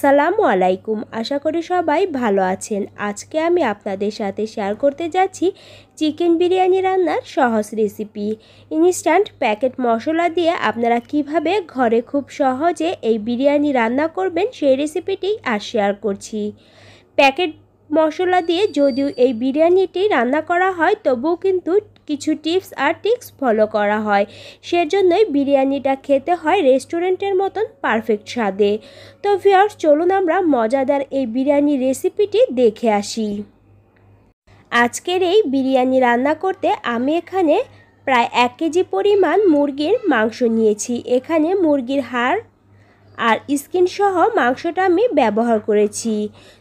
সালামু আলাইকুম আশা করি সবাই ভালো আছেন আজকে আমি আপনাদের সাথে শেয়ার করতে যাচ্ছি চিকেন বিরিয়ানি রান্নার সহজ রেসিপি ইনস্ট্যান্ট প্যাকেট মশলা দিয়ে আপনারা কিভাবে ঘরে খুব সহজে এই বিরিয়ানি রান্না করবেন সেই রেসিপিটি আর শেয়ার করছি প্যাকেট মশলা দিয়ে যদিও এই বিরিয়ানিটি রান্না করা হয় তবুও কিন্তু কিছু টিপস আর টিক্স ফলো করা হয় সেজন্যই বিরিয়ানিটা খেতে হয় রেস্টুরেন্টের মতন পারফেক্ট স্বাদে তো ভিওর্স চলুন আমরা মজাদার এই বিরিয়ানি রেসিপিটি দেখে আসি আজকের এই বিরিয়ানি রান্না করতে আমি এখানে প্রায় এক কেজি পরিমাণ মুরগির মাংস নিয়েছি এখানে মুরগির হাড় আর স্কিনসহ মাংসটা আমি ব্যবহার করেছি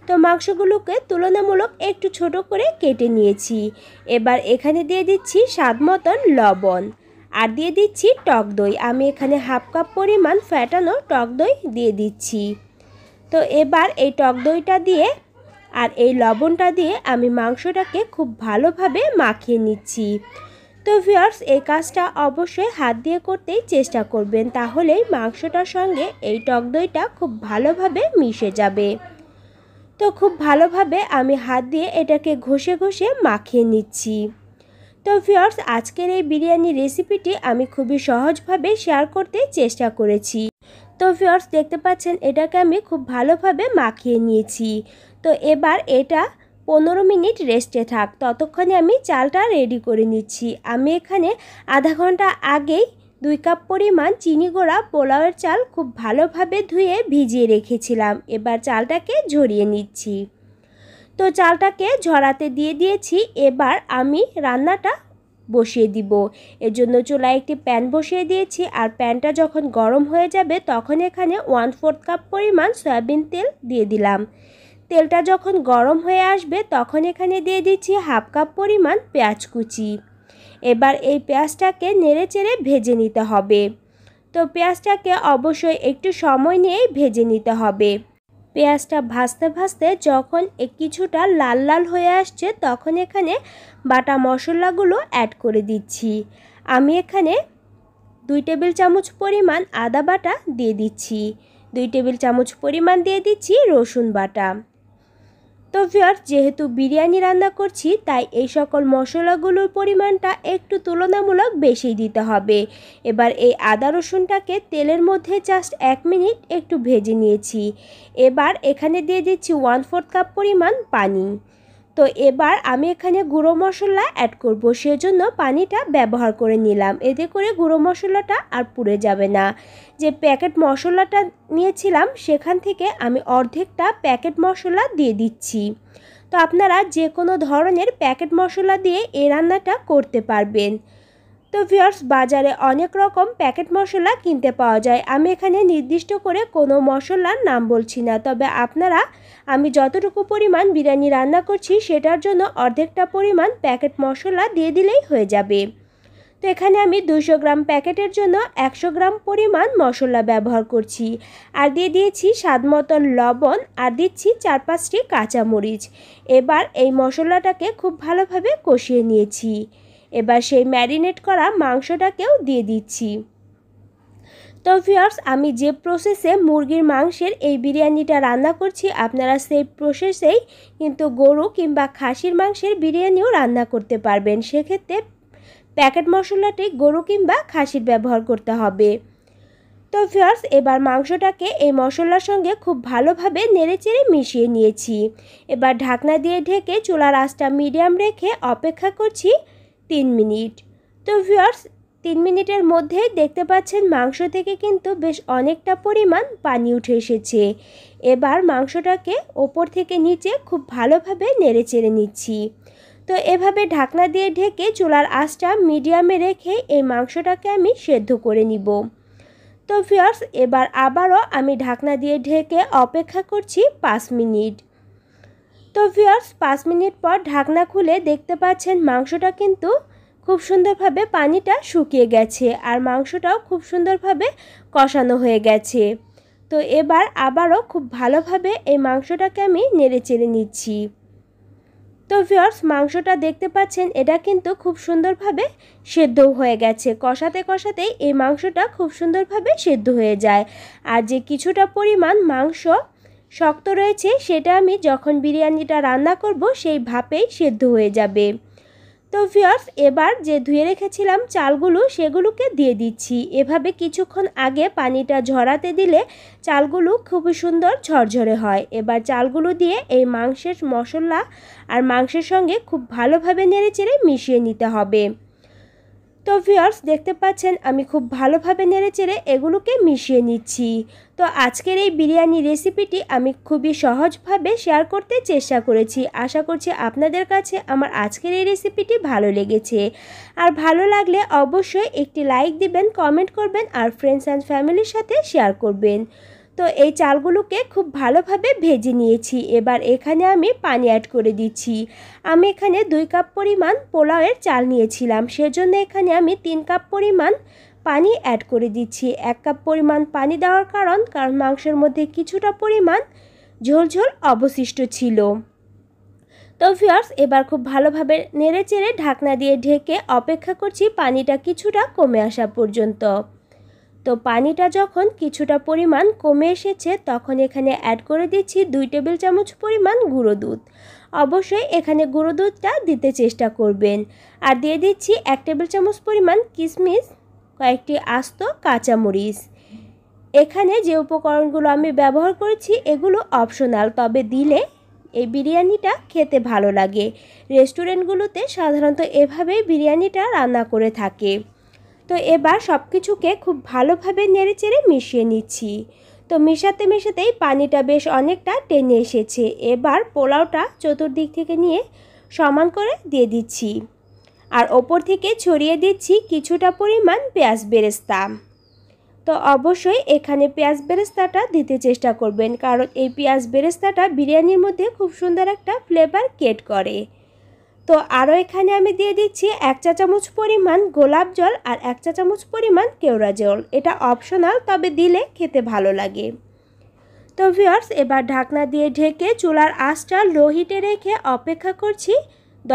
তো মাংসগুলোকে তুলনামূলক একটু ছোট করে কেটে নিয়েছি এবার এখানে দিয়ে দিচ্ছি স্বাদ মতন লবণ আর দিয়ে দিচ্ছি টক দই আমি এখানে হাফ কাপ পরিমাণ ফ্যাটানো টক দই দিয়ে দিচ্ছি তো এবার এই টক দইটা দিয়ে আর এই লবণটা দিয়ে আমি মাংসটাকে খুব ভালোভাবে মাখিয়ে নিচ্ছি তো ভিউয়ার্স এই কাজটা অবশ্যই হাত দিয়ে করতেই চেষ্টা করবেন তাহলেই মাংসটার সঙ্গে এই টক দইটা খুব ভালোভাবে মিশে যাবে তো খুব ভালোভাবে আমি হাত দিয়ে এটাকে ঘষে ঘষে মাখিয়ে নিচ্ছি তো ভিউয়ার্স আজকের এই বিরিয়ানি রেসিপিটি আমি খুবই সহজভাবে শেয়ার করতে চেষ্টা করেছি তো ভিউয়ার্স দেখতে পাচ্ছেন এটাকে আমি খুব ভালোভাবে মাখিয়ে নিয়েছি তো এবার এটা পনেরো মিনিট রেস্টে থাক ততক্ষণে আমি চালটা রেডি করে নিচ্ছি আমি এখানে আধা ঘন্টা আগেই দুই কাপ পরিমাণ চিনি গোড়া পোলাওয়ের চাল খুব ভালোভাবে ধুয়ে ভিজিয়ে রেখেছিলাম এবার চালটাকে ঝরিয়ে নিচ্ছি তো চালটাকে ঝরাতে দিয়ে দিয়েছি এবার আমি রান্নাটা বসিয়ে দিব এর জন্য চুলায় একটি প্যান বসিয়ে দিয়েছি আর প্যানটা যখন গরম হয়ে যাবে তখন এখানে ওয়ান ফোর্থ কাপ পরিমাণ সয়াবিন তেল দিয়ে দিলাম তেলটা যখন গরম হয়ে আসবে তখন এখানে দিয়ে দিচ্ছি হাফ কাপ পরিমাণ পেঁয়াজ কুচি এবার এই পেঁয়াজটাকে নেড়ে চেড়ে ভেজে নিতে হবে তো পেঁয়াজটাকে অবশ্যই একটু সময় নিয়েই ভেজে নিতে হবে পেঁয়াজটা ভাজতে ভাজতে যখন কিছুটা লাল লাল হয়ে আসছে তখন এখানে বাটা মশলাগুলো অ্যাড করে দিচ্ছি আমি এখানে দুই টেবিল চামচ পরিমাণ আদা বাটা দিয়ে দিচ্ছি দুই টেবিল চামচ পরিমাণ দিয়ে দিচ্ছি রসুন বাটা তো ভিওর যেহেতু বিরিয়ানি রান্না করছি তাই এই সকল মশলাগুলোর পরিমাণটা একটু তুলনামূলক বেশি দিতে হবে এবার এই আদা রসুনটাকে তেলের মধ্যে জাস্ট এক মিনিট একটু ভেজে নিয়েছি এবার এখানে দিয়ে দিচ্ছি ওয়ান ফোর্থ কাপ পরিমাণ পানি তো এবার আমি এখানে গুঁড়ো মশলা অ্যাড করব সেজন্য পানিটা ব্যবহার করে নিলাম এতে করে গুঁড়ো মশলাটা আর পুড়ে যাবে না যে প্যাকেট মশলাটা নিয়েছিলাম সেখান থেকে আমি অর্ধেকটা প্যাকেট মশলা দিয়ে দিচ্ছি তো আপনারা যে কোনো ধরনের প্যাকেট মশলা দিয়ে এই রান্নাটা করতে পারবেন তো ভিউয়ার্স বাজারে অনেক রকম প্যাকেট মশলা কিনতে পাওয়া যায় আমি এখানে নির্দিষ্ট করে কোনো মশলার নাম বলছি না তবে আপনারা আমি যতটুকু পরিমাণ বিরিয়ানি রান্না করছি সেটার জন্য অর্ধেকটা পরিমাণ প্যাকেট মশলা দিয়ে দিলেই হয়ে যাবে তো এখানে আমি দুশো গ্রাম প্যাকেটের জন্য একশো গ্রাম পরিমাণ মশলা ব্যবহার করছি আর দিয়ে দিয়েছি স্বাদ মতন লবণ আর দিচ্ছি চার পাঁচটি কাঁচামরিচ এবার এই মশলাটাকে খুব ভালোভাবে কষিয়ে নিয়েছি এবার সেই ম্যারিনেট করা মাংসটাকেও দিয়ে দিচ্ছি তো ভিওর্স আমি যে প্রসেসে মুরগির মাংসের এই বিরিয়ানিটা রান্না করছি আপনারা সেই প্রসেসেই কিন্তু গরু কিংবা খাসির মাংসের বিরিয়ানিও রান্না করতে পারবেন সেক্ষেত্রে প্যাকেট মশলাটি গরু কিংবা খাসির ব্যবহার করতে হবে তো ফিয়ার্স এবার মাংসটাকে এই মশলার সঙ্গে খুব ভালোভাবে নেড়েচেড়ে মিশিয়ে নিয়েছি এবার ঢাকনা দিয়ে ঢেকে চুলার আঁচটা মিডিয়াম রেখে অপেক্ষা করছি তিন মিনিট তো ভিউয়ার্স তিন মিনিটের মধ্যেই দেখতে পাচ্ছেন মাংস থেকে কিন্তু বেশ অনেকটা পরিমাণ পানি উঠে এসেছে এবার মাংসটাকে ওপর থেকে নিচে খুব ভালোভাবে নেড়ে চেড়ে নিচ্ছি তো এভাবে ঢাকনা দিয়ে ঢেকে চুলার আঁচটা মিডিয়ামে রেখে এই মাংসটাকে আমি সেদ্ধ করে নিব তো ভিউয়ার্স এবার আবারও আমি ঢাকনা দিয়ে ঢেকে অপেক্ষা করছি পাঁচ মিনিট তো ভিওর্স পাঁচ মিনিট পর ঢাকনা খুলে দেখতে পাচ্ছেন মাংসটা কিন্তু খুব সুন্দরভাবে পানিটা শুকিয়ে গেছে আর মাংসটাও খুব সুন্দরভাবে কষানো হয়ে গেছে তো এবার আবারও খুব ভালোভাবে এই মাংসটাকে আমি নেড়ে চেড়ে নিচ্ছি তো ভিওর্স মাংসটা দেখতে পাচ্ছেন এটা কিন্তু খুব সুন্দরভাবে সেদ্ধ হয়ে গেছে কষাতে কষাতেই এই মাংসটা খুব সুন্দরভাবে সেদ্ধ হয়ে যায় আর যে কিছুটা পরিমাণ মাংস শক্ত রয়েছে সেটা আমি যখন বিরিয়ানিটা রান্না করব সেই ভাপেই সেদ্ধ হয়ে যাবে তো ভিওর্স এবার যে ধুয়ে রেখেছিলাম চালগুলো সেগুলোকে দিয়ে দিচ্ছি এভাবে কিছুক্ষণ আগে পানিটা ঝরাতে দিলে চালগুলো খুবই সুন্দর ঝরঝরে হয় এবার চালগুলো দিয়ে এই মাংসের মশলা আর মাংসের সঙ্গে খুব ভালোভাবে নেড়েচেড়ে মিশিয়ে নিতে হবে তো ভিওর্স দেখতে পাচ্ছেন আমি খুব ভালোভাবে নেড়েচেড়ে এগুলোকে মিশিয়ে নিচ্ছি তো আজকের এই বিরিয়ানি রেসিপিটি আমি খুবই সহজভাবে শেয়ার করতে চেষ্টা করেছি আশা করছি আপনাদের কাছে আমার আজকের এই রেসিপিটি ভালো লেগেছে আর ভালো লাগলে অবশ্যই একটি লাইক দিবেন কমেন্ট করবেন আর ফ্রেন্ডস অ্যান্ড ফ্যামিলির সাথে শেয়ার করবেন তো এই চালগুলোকে খুব ভালোভাবে ভেজে নিয়েছি এবার এখানে আমি পানি অ্যাড করে দিচ্ছি আমি এখানে দুই কাপ পরিমাণ পোলাওয়ের চাল নিয়েছিলাম সেজন্য এখানে আমি তিন কাপ পরিমাণ পানি অ্যাড করে দিচ্ছি এক কাপ পরিমাণ পানি দেওয়ার কারণ কারণ মাংসের মধ্যে কিছুটা পরিমাণ ঝোলঝোল অবশিষ্ট ছিল তো ভিউয়ার্স এবার খুব ভালোভাবে নেড়ে চেড়ে ঢাকনা দিয়ে ঢেকে অপেক্ষা করছি পানিটা কিছুটা কমে আসা পর্যন্ত তো পানিটা যখন কিছুটা পরিমাণ কমে এসেছে তখন এখানে অ্যাড করে দিচ্ছি দুই টেবিল চামচ পরিমাণ গুঁড়ো দুধ অবশ্যই এখানে গুঁড়ো দুধটা দিতে চেষ্টা করবেন আর দিয়ে দিচ্ছি এক টেবিল চামচ পরিমাণ কিশমিশ কয়েকটি আস্ত কাঁচামরিচ এখানে যে উপকরণগুলো আমি ব্যবহার করেছি এগুলো অপশনাল তবে দিলে এই বিরিয়ানিটা খেতে ভালো লাগে রেস্টুরেন্টগুলোতে সাধারণত এভাবেই বিরিয়ানিটা রান্না করে থাকে তো এবার সব কিছুকে খুব ভালোভাবে নেড়েচেড়ে মিশিয়ে নিচ্ছি তো মেশাতে মেশাতেই পানিটা বেশ অনেকটা টেনে এসেছে এবার পোলাওটা চতুর্দিক থেকে নিয়ে সমান করে দিয়ে দিচ্ছি আর ওপর থেকে ছড়িয়ে দিচ্ছি কিছুটা পরিমাণ পেঁয়াজ বেরেস্তা তো অবশ্যই এখানে পেঁয়াজ বেরেস্তাটা দিতে চেষ্টা করবেন কারণ এই পেঁয়াজ বেরেস্তাটা বিরিয়ানির মধ্যে খুব সুন্দর একটা ফ্লেভার কেট করে তো আরও এখানে আমি দিয়ে দিচ্ছি এক চা চামচ পরিমাণ গোলাপ জল আর এক চা চামচ পরিমাণ কেওড়া জল এটা অপশনাল তবে দিলে খেতে ভালো লাগে তো ভিওর্স এবার ঢাকনা দিয়ে ঢেকে চুলার আঁচটা লো হিটে রেখে অপেক্ষা করছি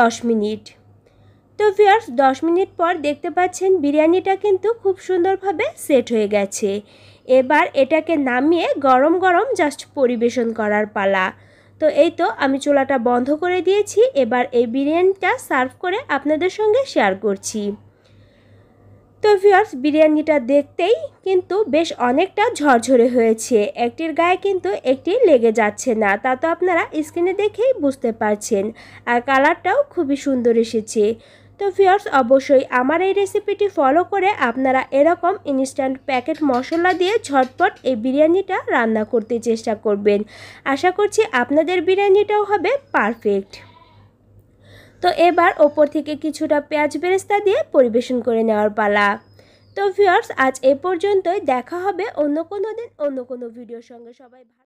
10 মিনিট তো ভিওর্স দশ মিনিট পর দেখতে পাচ্ছেন বিরিয়ানিটা কিন্তু খুব সুন্দরভাবে সেট হয়ে গেছে এবার এটাকে নামিয়ে গরম গরম জাস্ট পরিবেশন করার পালা তো এই তো আমি চুলাটা বন্ধ করে দিয়েছি এবার এই বিরিয়ানিটা সার্ভ করে আপনাদের সঙ্গে শেয়ার করছি তো ভিওর্স বিরিয়ানিটা দেখতেই কিন্তু বেশ অনেকটা ঝরঝরে হয়েছে একটির গায়ে কিন্তু একটি লেগে যাচ্ছে না তা তো আপনারা স্ক্রিনে দেখেই বুঝতে পারছেন আর কালারটাও খুবই সুন্দর এসেছে তো ফিয়ার্স অবশ্যই আমার এই রেসিপিটি ফলো করে আপনারা এরকম ইনস্ট্যান্ট প্যাকেট মশলা দিয়ে ঝটপট এই বিরিয়ানিটা রান্না করতে চেষ্টা করবেন আশা করছি আপনাদের বিরিয়ানিটাও হবে পারফেক্ট তো এবার ওপর থেকে কিছুটা পেঁয়াজ বেরেস্তা দিয়ে পরিবেশন করে নেওয়ার পালা তো ফিয়ার্স আজ এ পর্যন্তই দেখা হবে অন্য কোনো দিন অন্য কোনো ভিডিওর সঙ্গে সবাই